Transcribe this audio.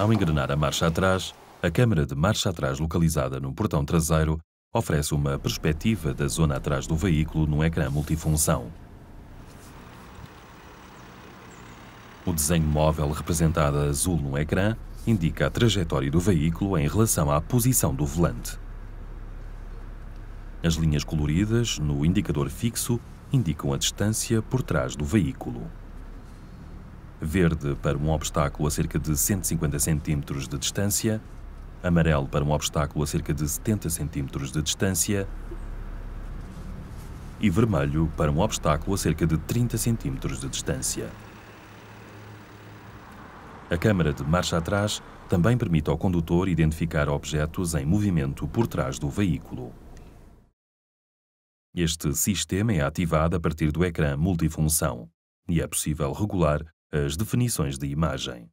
Ao engrenar a marcha atrás, a câmara de marcha atrás localizada no portão traseiro oferece uma perspectiva da zona atrás do veículo num ecrã multifunção. O desenho móvel representado azul no ecrã indica a trajetória do veículo em relação à posição do volante. As linhas coloridas no indicador fixo indicam a distância por trás do veículo verde para um obstáculo a cerca de 150 centímetros de distância, amarelo para um obstáculo a cerca de 70 centímetros de distância e vermelho para um obstáculo a cerca de 30 centímetros de distância. A câmara de marcha atrás também permite ao condutor identificar objetos em movimento por trás do veículo. Este sistema é ativado a partir do ecrã multifunção e é possível regular as definições de imagem.